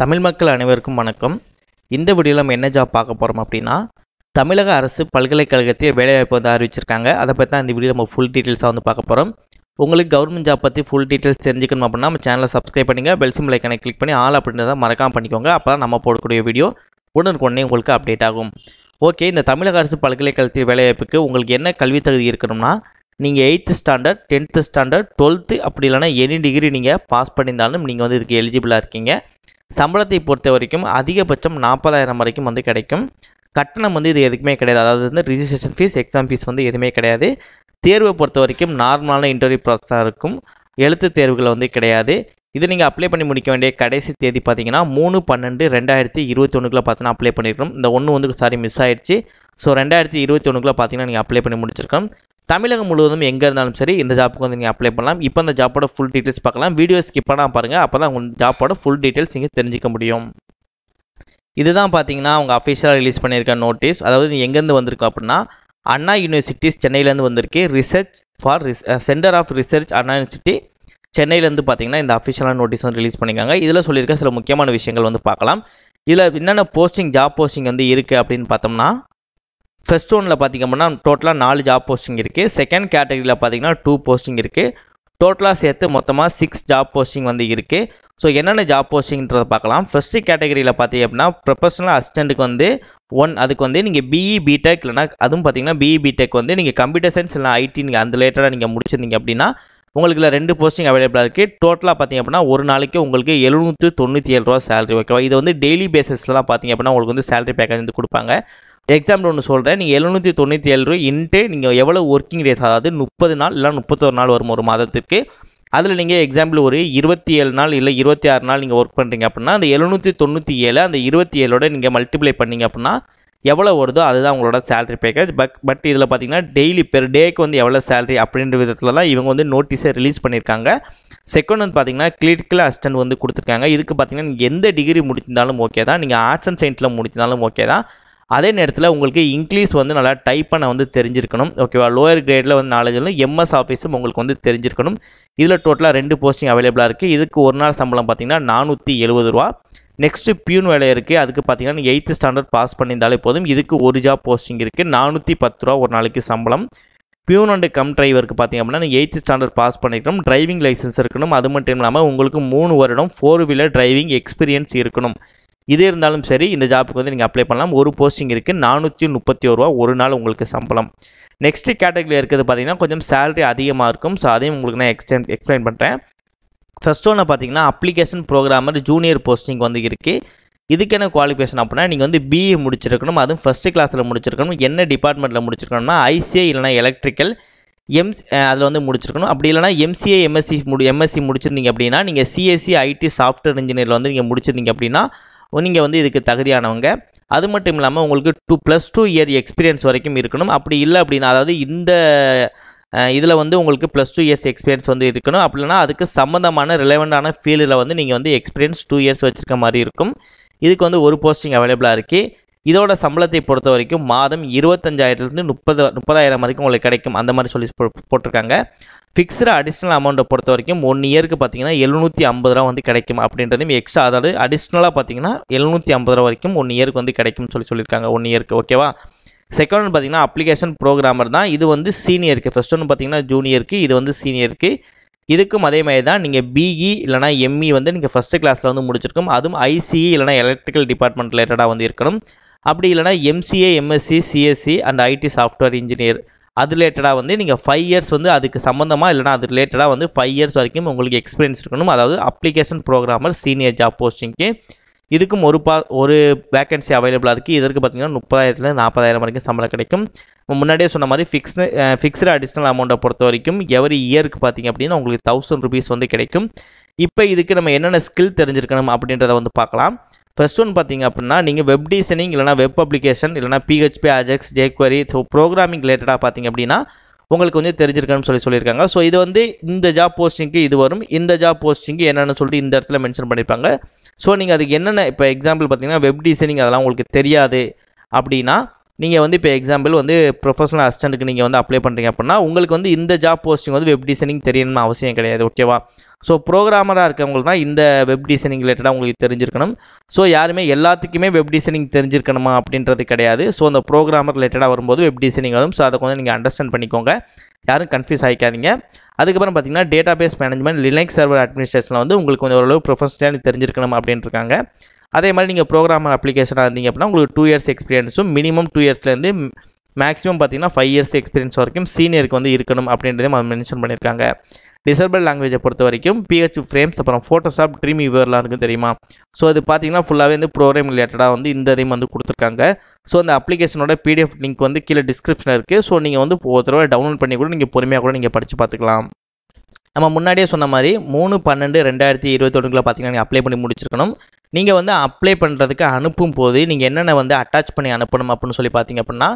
தமிழ் மக்கள் அனைவருக்கும் வணக்கம் இந்த வீடியோவில் நம்ம என்ன ஜாப் பார்க்க போகிறோம் அப்படின்னா தமிழக அரசு பல்கலைக்கழகத்தில் வேலைவாய்ப்பு வந்து அறிவிச்சிருக்காங்க அதை பற்றி தான் இந்த வீடியோ நம்ம ஃபுல் டீட்டெயில்ஸாக வந்து பார்க்க போகிறோம் உங்களுக்கு கவர்மெண்ட் ஜாப் பற்றி ஃபுல் டீட்டெயில்ஸ் தெரிஞ்சுக்கணும் அப்படின்னா நம்ம சேனலை சப்ஸ்கிரைப் பண்ணுங்கள் பெல் சிம் லைக்கனை கிளிக் பண்ணி ஆள் அப்படின்றத மறக்காமல் பண்ணிக்கோங்க அப்போ தான் நம்ம போடக்கூடிய வீடியோ உடனுக்குடனே உங்களுக்கு அப்டேட் ஆகும் ஓகே இந்த தமிழக அரசு பல்கலைக்கழகத்தில் வேலைவாய்ப்புக்கு உங்களுக்கு என்ன கல்வி தகுதி இருக்கணும்னா நீங்கள் eighth standard tenth standard twelfth அப்படி இல்லைனா எனி டிகிரி நீங்கள் பாஸ் பண்ணியிருந்தாலும் நீங்கள் வந்து இதுக்கு எலிஜிபிளாக இருக்கீங்க சம்பளத்தை பொறுத்த வரைக்கும் அதிகபட்சம் நாற்பதாயிரம் வரைக்கும் வந்து கிடைக்கும் கட்டணம் வந்து இது எதுக்குமே கிடையாது அதாவது வந்து ரிஜிஸ்ட்ரேஷன் ஃபீஸ் எக்ஸாம் ஃபீஸ் வந்து எதுவுமே கிடையாது தேர்வை பொறுத்த வரைக்கும் நார்மலான இன்டர்வியூ ப்ராசஸாக இருக்கும் எழுத்து தேர்வுகள் வந்து கிடையாது இது நீங்கள் அப்ளை பண்ணி முடிக்க வேண்டிய கடைசி தேதி பார்த்தீங்கன்னா மூணு பன்னெண்டு ரெண்டாயிரத்தி இருபத்தி ஒன்றுக்குள்ள பார்த்தீங்கன்னா அப்ளை பண்ணியிருக்கோம் இந்த ஒன்று வந்து சாரி மிஸ் ஆயிடுச்சு ஸோ ரெண்டாயிரத்தி இருபத்தி ஒன்றுக்குள்ளே பார்த்தீங்கன்னா நீங்கள் அப்ளை பண்ணி முடிச்சிருக்கோம் தமிழகம் முழுவதும் எங்கே இருந்தாலும் சரி இந்த ஜாப்புக்கு வந்து நீங்கள் அப்ளை பண்ணலாம் இப்போ அந்த ஜாப்போட ஃபுல் டீட்டெயில்ஸ் பார்க்கலாம் வீடியோ ஸ்கிப் பண்ணால் பாருங்கள் அப்போ தான் உங்கள் ஜாப்போட ஃபுல் டீட்டெயில்ஸ் நீங்கள் தெரிஞ்சிக்க முடியும் இதுதான் பார்த்தீங்கன்னா அவங்க அஃபிஷியலாக ரிலீஸ் பண்ணியிருக்க நோட்டீஸ் அதாவது எங்கேருந்து வந்திருக்கு அப்படின்னா அண்ணா யூனிவர்சிட்டிஸ் சென்னையிலேருந்து வந்திருக்கு ரிசர்ச் ஃபார் ரிஸ் centre of research Anna university சென்னையிலேருந்து பார்த்தீங்கன்னா இந்த அஃபிஷியலான நோட்டீஸ் வந்து ரிலீஸ் பண்ணியிருக்காங்க இதில் சொல்லியிருக்க சில முக்கியமான விஷயங்கள் வந்து பார்க்கலாம் இதில் என்னென்ன போஸ்டிங் ஜாப் போஸ்டிங் வந்து இருக்குது அப்படின்னு பார்த்தோம்னா ஃபஸ்ட் ஒனில் பார்த்திங்க அப்படின்னா டோட்டலாக நாலு ஜாப் போஸ்டிங் இருக்குது செகண்ட் கேட்டகரியில் பார்த்திங்கன்னா டூ போஸ்டிங் இருக்குது டோட்டலாக சேர்த்து மொத்தமாக சிக்ஸ் ஜாப் போஸ்டிங் வந்து இருக்குது ஸோ என்னென்ன ஜாப் போஸ்டிங்கிறத பார்க்கலாம் ஃபஸ்ட்டு கேட்டகரியில் பார்த்தீங்க அப்படின்னா ப்ரொஃபஷனல் அசிஸ்டண்ட்டுக்கு வந்து ஒன் அதுக்கு வந்து நீங்கள் பிஇ பிடெக் e, இல்லைனா அதுவும் பார்த்தீங்கன்னா பிஇ பிடெக் e, வந்து நீங்கள் கம்ப்யூட்டர் சயின்ஸ் இல்லை ஐடி நீங்கள் அந்த ரிலேட்டடாக நீங்கள் முடிச்சிருந்தீங்க அப்படின்னா உங்களுக்கு இதில் ரெண்டு போஸ்டிங் அவைலபிளாக இருக்குது டோட்டலாக பார்த்திங்க அப்படின்னா ஒரு நாளைக்கு உங்களுக்கு எழுநூற்று தொண்ணூற்றி ஏழு ரூபா சேலரி ஓகேவா இது வந்து டெய்லி பேசிஸில் தான் பார்த்திங்க அப்படின்னா உங்களுக்கு வந்து சேலரி பேக்கேஜ் வந்து கொடுப்பாங்க எக்ஸாம்பிள் ஒன்று சொல்கிறேன் நீங்கள் எழுநூற்றி தொண்ணூற்றி ஏழு ரூபா இன்ட்டு நீங்கள் எவ்வளோ ஒர்க்கிங் டேஸ் அதாவது முப்பது நாள் இல்லை முப்பத்தொரு நாள் வரும் ஒரு மாதத்துக்கு அதில் நீங்கள் எக்ஸாம்பிள் ஒரு இருபத்தி ஏழு நாள் இல்லை இருபத்தி ஆறு நாள் நீங்கள் ஒர்க் பண்ணுறீங்க அப்படின்னா அந்த எழுநூற்றி தொண்ணூற்றி ஏழு அந்த இருபத்தி ஏழோட நீங்கள் மல்டிப்ளை பண்ணிங்க அப்படின்னா எவ்வளோ வருதோ அதுதான் உங்களோட சேலரி பேக்கேஜ் பட் பட் இதில் பார்த்தீங்கன்னா டெய்லி பெர் டேக்கு வந்து எவ்வளோ சேலரி அப்படின்ற விதத்தில் தான் இவங்க வந்து நோட்டீஸை ரிலீஸ் பண்ணியிருக்காங்க செகண்ட் வந்து பார்த்தீங்கன்னா கிளினிக்கல் அசிஸ்டன்ட் வந்து கொடுத்துருக்காங்க இதுக்கு பார்த்தீங்கன்னா நீங்கள் எந்த டிகிரி முடிச்சிருந்தாலும் ஓகே தான் நீங்கள் ஆர்ட்ஸ் அண்ட் சயின்ஸில் முடிச்சிருந்தாலும் ஓகே தான் அதே நேரத்தில் உங்களுக்கு இங்கிலீஷ் வந்து நல்லா டைப் பண்ண வந்து தெரிஞ்சிருக்கணும் ஓகேவா லோயர் கிரேடில் வந்து நாலேஜ் எம்எஸ் ஆஃபீஸும் உங்களுக்கு வந்து தெரிஞ்சிருக்கணும் இதில் டோட்டலாக ரெண்டு போஸ்டிங் அவைலபிளாக இருக்குது இதுக்கு ஒரு நாள் சம்பளம் பார்த்திங்கன்னா நானூற்றி எழுபது ரூபா நெக்ஸ்ட்டு பியூன் வேலை இருக்குது அதுக்கு பார்த்தீங்கன்னா எயித்து ஸ்டாண்டர்ட் பாஸ் பண்ணியிருந்தாலே போதும் இதுக்கு ஒரு ஜாப் போஸ்டிங் இருக்குது நானூற்றி பத்து ரூபா ஒரு நாளைக்கு சம்பளம் பியூன் அண்டு கம் டிரைவருக்கு பார்த்தீங்க அப்படின்னா எயித்து ஸ்டாண்டர்ட் பாஸ் பண்ணிக்கணும் டிரைவிங் லைசன்ஸ் இருக்கணும் அது மட்டும் இல்லாமல் உங்களுக்கு மூணு வருடம் ஃபோர் வீலர் டிரைவிங் எக்ஸ்பீரியன்ஸ் இருக்கணும் இது இருந்தாலும் சரி இந்த ஜாப்புக்கு வந்து நீங்கள் அப்ளை பண்ணலாம் ஒரு போஸ்டிங் இருக்குது நானூற்றி முப்பத்தி ஒரு ரூபா ஒரு நாள் உங்களுக்கு சம்பளம் நெக்ஸ்ட்டு கேட்டகரி இருக்கிறது பார்த்தீங்கன்னா கொஞ்சம் சேலரி அதிகமாக இருக்கும் ஸோ அதையும் உங்களுக்கு நான் எக்ஸ்டென் எக்ஸ்பிளைன் பண்ணுறேன் ஃபஸ்ட் ஒன்று பார்த்தீங்கன்னா அப்ளிகேஷன் ப்ரோக்ராமர் ஜூனியர் போஸ்டிங் வந்து இருக்குது இதுக்கென குவாலிஃபிகேஷன் அப்படின்னா நீங்கள் வந்து பிஏ முடிச்சிருக்கணும் அதுவும் ஃபஸ்ட்டு கிளாஸில் முடிச்சிருக்கணும் என்ன டிபார்ட்மெண்ட்டில் முடிச்சிருக்கணும்னா ஐசிஐ இல்லைனா எலக்ட்ரிக்கல் எம் அதில் வந்து முடிச்சிருக்கணும் அப்படி இல்லைனா எம்சிஏ எம்எஸ்சி முடி எம்எஸ்சி முடிச்சிருந்தீங்க அப்படின்னா நீங்கள் சிஎஸ்சி ஐடி சாஃப்ட்வேர் இன்ஜினியரில் வந்து நீங்கள் முடிச்சிருந்தீங்க அப்படின்னா நீங்கள் வந்து இதுக்கு தகுதியானவங்க அது மட்டும் இல்லாமல் உங்களுக்கு two plus two year experience வரைக்கும் இருக்கணும் அப்படி இல்லை அப்படின்னா அதாவது இந்த இதில் வந்து உங்களுக்கு ப்ளஸ் டூ இயர்ஸ் எக்ஸ்பீரியன்ஸ் வந்து இருக்கணும் அப்படின்னா அதுக்கு சம்மந்தமான ரிலவெண்டான ஃபீல்டில் வந்து நீங்கள் வந்து எக்ஸ்பீரியன்ஸ் டூ இயர்ஸ் வச்சுருக்க மாதிரி இருக்கும் இதுக்கு வந்து ஒரு போஸ்டிங் அவைலபிளாக இருக்குது இதோட சம்பளத்தை பொறுத்த வரைக்கும் மாதம் இருபத்தஞ்சாயிரத்துலேருந்து முப்பது முப்பதாயிரம் வரைக்கும் உங்களுக்கு கிடைக்கும் அந்த மாதிரி சொல்லி போட்டிருக்காங்க ஃபிக்ஸ்டு அடிஷ்னல் அமௌண்ட்டை பொறுத்த வரைக்கும் ஒன் இயருக்கு பார்த்தீங்கன்னா எழுநூற்றி ஐம்பது ரூபா வந்து கிடைக்கும் அப்படின்றதையும் எக்ஸ்ட்ரா அதாவது அடிஷ்னலாக பார்த்தீங்கன்னா எழுநூற்றி ஐம்பது ரூபா வரைக்கும் ஒன் இயருக்கு வந்து கிடைக்கும்னு சொல்லி சொல்லியிருக்காங்க ஒன் இயருக்கு ஓகேவா செகண்ட் பார்த்தீங்கன்னா அப்ளிகேஷன் ப்ரோக்ராமர் தான் இது வந்து சீனியருக்கு ஃபஸ்ட் ஒன்று பார்த்தீங்கன்னா ஜூனியருக்கு இது வந்து சீனியருக்கு இதுக்கும் அதே மாதிரி தான் நீங்கள் பிஇ e இல்லைனா எம்இ e வந்து நீங்கள் ஃபஸ்ட்டு கிளாஸில் வந்து முடிச்சிருக்கும் அதுவும் ஐசிஇ இல்லைனா எலக்ட்ரிக்கல் டிபார்ட்மெண்ட் ரிலேட்டடாக வந்து இருக்கணும் அப்படி இல்லைனா MCA MSc CSC and IT software engineer அது ரிலேட்டடாக வந்து நீங்கள் ஃபைவ் இயர்ஸ் வந்து அதுக்கு சம்மந்தமாக இல்லைனா அது ரிலேட்டடாக வந்து ஃபைவ் இயர்ஸ் வரைக்கும் உங்களுக்கு எக்ஸ்பீரியன்ஸ் இருக்கணும் அதாவது அப்ளிகேஷன் ப்ரோக்ராமர் சீனியர் ஜாப் போஸ்டிங்க்கு இதுக்கும் ஒரு பா ஒரு வேக்கன்சி அவைலபிளாக இருக்குது இதற்கு பார்த்திங்கன்னா முப்பதாயிரத்துலேருந்து நாற்பதாயிரம் வரைக்கும் சம்பளம் கிடைக்கும் முன்னாடியே சொன்ன மாதிரி ஃபிக்ஸ்டு ஃபிக்ஸ்டு அடிஷ்னல் அமௌண்ட்டை பொறுத்த வரைக்கும் எவரி இயருக்கு பார்த்திங்க அப்படின்னா உங்களுக்கு தௌசண்ட் ருபீஸ் வந்து கிடைக்கும் இப்போ இதுக்கு நம்ம என்னென்ன ஸ்கில் தெரிஞ்சிருக்கணும் அப்படின்றத வந்து பார்க்கலாம் ஃபஸ்ட் ஒன் பார்த்தீங்க அப்படின்னா நீங்கள் வெப் டிசைனிங் இல்லைனா வெப் அப்ளிகேஷன் இல்லைனா PHP AJAX jQuery so programming ரிலேட்டடாக பார்த்தீங்க அப்படின்னா உங்களுக்கு வந்து தெரிஞ்சிருக்கணும்னு சொல்லி சொல்லியிருக்காங்க ஸோ இது வந்து இந்த ஜாப் போஸ்டிங்க்கு இது வரும் இந்த ஜாப் போஸ்டிங்க்கு என்னென்னு சொல்லிட்டு இந்த இடத்துல மென்ஷன் பண்ணியிருப்பாங்க ஸோ நீங்கள் அதுக்கு என்னென்ன இப்போ எக்ஸாம்பிள் பார்த்தீங்கன்னா வெப் டிசைனிங் அதெல்லாம் உங்களுக்கு தெரியாது அப்படின்னா நீங்கள் வந்து இப்போ எக்ஸாம்பிள் வந்து ப்ரொஃபஷனல் அசிஸ்டண்ட்டுக்கு நீங்கள் வந்து அப்ளை பண்ணுறீங்க அப்படின்னா உங்களுக்கு வந்து இந்த ஜாப் போஸ்டிங் வந்து வெப் டிசைனிங் தெரியணும்னு அவசியம் கிடையாது ஓகேவா ஸோ ப்ரோக்ராமராக இருக்கவங்களுக்கு தான் இந்த வெப் டிசைனிங் ரிலேட்டடாக உங்களுக்கு தெரிஞ்சிருக்கணும் ஸோ யாருமே எல்லாத்துக்குமே வெப் டிசைனிங் தெரிஞ்சிருக்கணுமா அப்படின்றது கிடையாது ஸோ அந்த ப்ரோக்ராமர் ரிலேட்டடாக வரும்போது வெப் டிசைனிங் வரும் ஸோ அதை கொஞ்சம் நீங்கள் அண்டர்ஸ்டாண்ட் பண்ணிக்கோங்க யாரும் கன்ஃபியூஸ் ஆகிக்காதீங்க அதுக்கப்புறம் பார்த்தீங்கன்னா database management Linux server அட்மினிஸ்ட்ரேஷனில் வந்து உங்களுக்கு கொஞ்சம் ஓரளவு ப்ரொஃபஷனலாக தெரிஞ்சிருக்கணும் அப்படின்ட்டுருக்காங்க இருக்காங்க அதே மாதிரி நீங்கள் ப்ரோக்ராமர் அப்ளிகேஷனாக இருந்தீங்க அப்படின்னா உங்களுக்கு டூ இயர்ஸ் எக்ஸ்பீரியன்ஸும் மினிமம் டூ இயர்ஸ்லேருந்து மேக்ஸிமம் பார்த்தீங்கன்னா ஃபைவ் இயர்ஸ் எக்ஸ்பீரியன்ஸ் வரைக்கும் சீனியருக்கு வந்து இருக்கணும் அப்படின்றதையும் மென்ஷன் பண்ணியிருக்காங்க டிசபிள் லாங்குவேஜை பொறுத்த வரைக்கும் பிஹெச் ஃப்ரேம்ஸ் அப்புறம் ஃபோட்டோஷாப் ட்ரீம் வியூவர்லாம் இருக்கும் தெரியுமா ஸோ அது பார்த்தீங்கன்னா ஃபுல்லாகவே வந்து ப்ரோக்ராம் ரிலேட்டடாக வந்து இந்த இதையும் வந்து கொடுத்துருக்காங்க ஸோ அந்த அப்ளிகேஷனோட பிடிஎஃப் லிங்க் வந்து கீழே டிஸ்கிரிப்ஷனில் இருக்குது ஸோ நீங்கள் வந்து ஒரு தடவை டவுன்லோட் பண்ணி கூட நீங்கள் பொறுமையாக கூட நீங்கள் படித்து பார்த்துக்கலாம் நம்ம முன்னாடியே சொன்ன மாதிரி மூணு பன்னெண்டு ரெண்டாயிரத்தி இருபத்தொன்னுக்குள்ள பார்த்தீங்கன்னா நீங்கள் அப்ளை பண்ணி முடிச்சிருக்கணும் நீங்கள் வந்து அப்ளை பண்ணுறதுக்கு அனுப்பும் போது நீங்கள் என்னென்ன வந்து அட்டாச் பண்ணி அனுப்பணும் அப்படின்னு சொல்லி பார்த்தீங்க அப்படின்னா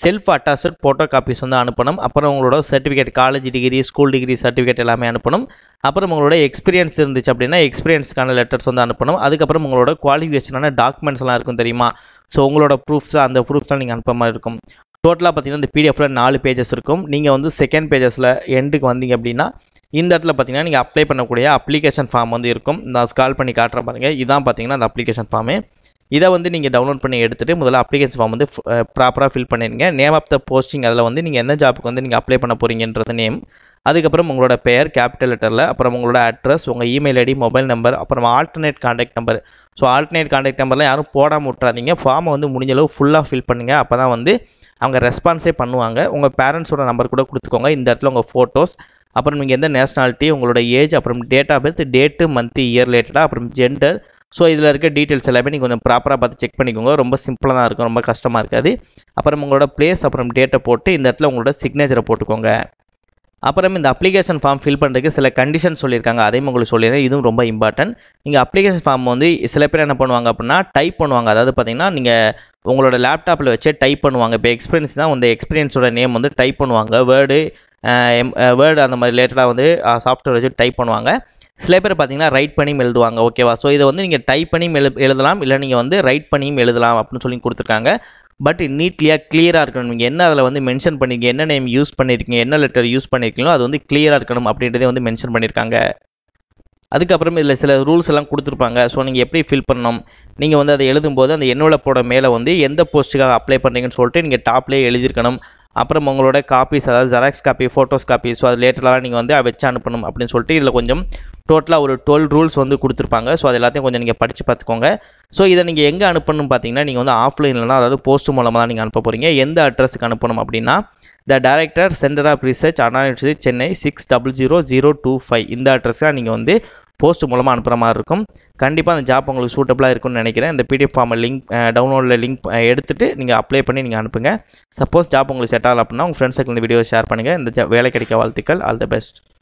செல்ஃப் அட்டாச்சட் ஃபோட்டோ காப்பீஸ் வந்து அனுப்பணும் அப்புறம் உங்களோட certificate college degree school degree certificate எல்லாமே அனுப்பணும் அப்புறம் உங்களோட எக்ஸ்பீரியன்ஸ் இருந்துச்சு அப்படின்னா எக்ஸ்பீரியன்ஸ்க்கான லெட்டர்ஸ் வந்து அனுப்பணும் அதுக்கப்புறம் உங்களோட குவாலிஃபிகேஷனான டாக்குமெண்ட்ஸ்லாம் இருக்கும் தெரியுமா ஸோ உங்களோட ப்ரூஃப்ஸ் அந்த ப்ரூஃப்ஸ்லாம் நீங்கள் அனுப்ப மாதிரி இருக்கும் டோட்டலாக பார்த்தீங்கன்னா இந்த பிடிஎஃப்பில் நாலு பேஜஸ் இருக்கும் நீங்கள் வந்து செகண்ட் பேஜஸில் எண்டுக்கு வந்தீங்க அப்படின்னா இந்த இடத்துல பார்த்தீங்கன்னா நீங்கள் அப்ளை பண்ணக்கூடிய அப்ளிகேஷன் ஃபார்ம் வந்து இருக்கும் நான் ஸ்கால் பண்ணி காட்டுற பாருங்கள் இதான் பார்த்தீங்கன்னா அந்த அப்ளிகேஷன் ஃபார்மு இதை வந்து நீங்கள் டவுன்லோட் பண்ணி எடுத்துகிட்டு முதல்ல அப்ளிகேஷன் ஃபார்ம் வந்து ப்ராப்பராக ஃபில் பண்ணிடுங்க நேம் ஆஃப் த போஸ்டிங் அதில் வந்து நீங்கள் எந்த ஜாப்புக்கு வந்து நீங்கள் அப்ளை பண்ண போகிறீங்கன்றது நேம் அதுக்கப்புறம் உங்களோட பெயர் கேபிட்டல் லெட்டரில் அப்புறம் உங்களோட அட்ரஸ் உங்கள் இமெயில் ஐடி மொபைல் நம்பர் அப்புறம் alternate contact number so alternate contact நம்பர்லாம் யாரும் போடாமல் விட்றாதீங்க ஃபார்மை வந்து முடிஞ்சளவு ஃபுல்லாக ஃபில் பண்ணுங்கள் அப்போ தான் வந்து அவங்க ரெஸ்பான்ஸே பண்ணுவாங்க உங்கள் பேரண்ட்ஸோட நம்பர் கூட கொடுத்துக்கோங்க இந்த இடத்துல உங்கள் ஃபோட்டோஸ் அப்புறம் நீங்கள் எந்த நேஷ்னாலிட்டி உங்களோட ஏஜ் அப்புறம் date of birth date month year ரிலேட்டடாக அப்புறம் ஜெண்டர் ஸோ இதில் இருக்க டீட்டெயில்ஸ் எல்லாமே நீங்கள் கொஞ்சம் ப்ராப்பராக பார்த்து செக் பண்ணிக்கோங்க ரொம்ப சிம்பிளாக தான் இருக்கும் ரொம்ப கஷ்டமாக இருக்காது அப்புறம் உங்களோட ப்ளேஸ் அப்புறம் டேட்டை போட்டு இந்த இடத்துல உங்களோட சிக்னேச்சரை போட்டுக்கோங்க அப்புறம் இந்த அப்ளிகேஷன் ஃபார்ம் ஃபில் பண்ணுறதுக்கு சில கண்டிஷன் சொல்லியிருக்காங்க அதையும் உங்களுக்கு சொல்லியிருந்தேன் இதுவும் ரொம்ப இம்பார்ட்டன்ட் நீங்கள் அப்ளிகேஷன் ஃபார்ம் வந்து சில பேர் என்ன பண்ணுவாங்க அப்படின்னா டைப் பண்ணுவாங்க அதாவது பார்த்திங்கன்னா நீங்கள் உங்களோட லேப்டாப்பில் வச்சு டைப் பண்ணுவாங்க இப்போ எக்ஸ்பீரியன்ஸ் தான் உங்கள் எக்ஸ்பீரியன்ஸோட நேம் வந்து டைப் பண்ணுவாங்க வேர்டு வேர்டு அந்த மாதிரி ரிலேட்டடாக வந்து சாஃப்ட்வேர் வச்சு டைப் பண்ணுவாங்க சில பேர் பார்த்தீங்கன்னா ரைட் பண்ணியும் எழுதுவாங்க ஓகேவா ஸோ இதை வந்து நீங்கள் டைப் பண்ணியும் எழு எழுதலாம் இல்லை நீங்கள் வந்து ரைட் பண்ணியும் எழுதலாம் அப்படின்னு சொல்லி கொடுத்துருக்காங்க பட் நீட்லியாக கிளியராக இருக்கணும் நீங்கள் என்ன அதில் வந்து மென்ஷன் பண்ணியிருக்கீங்க என்ன நேம் யூஸ் பண்ணியிருக்கீங்க என்ன லெட்டர் யூஸ் பண்ணியிருக்கீங்களோ அது வந்து கிளியராக இருக்கணும் அப்படின்றதே வந்து மென்ஷன் பண்ணியிருக்காங்க அதுக்கப்புறம் இதில் சில ரூல்ஸ் எல்லாம் கொடுத்துருப்பாங்க ஸோ நீங்கள் எப்படி ஃபில் பண்ணணும் நீங்கள் வந்து அதை எழுதும்போது அந்த என்னோட போட மேலே வந்து எந்த போஸ்ட்டுக்காக அப்ளை பண்ணுறீங்கன்னு சொல்லிட்டு நீங்கள் டாப்லேயே எழுதியிருக்கணும் அப்புறம் உங்களோட காப்பீஸ் அதாவது Xerox copy photos copy so அது லேட்டரெலாம் நீங்கள் வந்து வச்சு அனுப்பணும் அப்படின்னு சொல்லிட்டு இதில் கொஞ்சம் டோட்டலாக ஒரு டுவெல் ரூல்ஸ் வந்து கொடுத்துருப்பாங்க ஸோ அது எல்லாத்தையும் கொஞ்சம் நீங்கள் படித்து பார்த்துக்கோங்க ஸோ இதை நீங்கள் எங்கே அனுப்பணும் பார்த்தீங்கன்னா நீங்கள் வந்து ஆஃப்லைன்லனா அதாவது போஸ்ட் மூலமாக தான் நீங்கள் அனுப்ப போகிறீங்க எந்த அட்ரஸுக்கு அனுப்பணும் அப்படின்னா the director centre of research அனாலிட்டி Chennai six double zero zero two five இந்த அட்ரஸாக நீங்கள் வந்து போஸ்ட் மூலமாக அனுப்புகிற மாதிரி இருக்கும் கண்டிப்பாக அந்த ஜாப் உங்களுக்கு சூட்டபுளாக இருக்கும்னு நினைக்கிறேன் இந்த பிடிஎஃப் ஃபார்மை லிங்க் டவுன்லோடில் லிங்க் எடுத்துகிட்டு நீங்கள் அப்ளை பண்ணி நீங்கள் அனுப்புங்க சப்போஸ் ஜாப் உங்களுக்கு செட் ஆகல அப்படின்னா உங்கள் ஃப்ரெண்ட்ஸுக்கு இந்த வீடியோ ஷேர் பண்ணுங்கள் இந்த வேலை கிடைக்க வாழ்த்துக்கள் ஆல் த பெஸ்ட்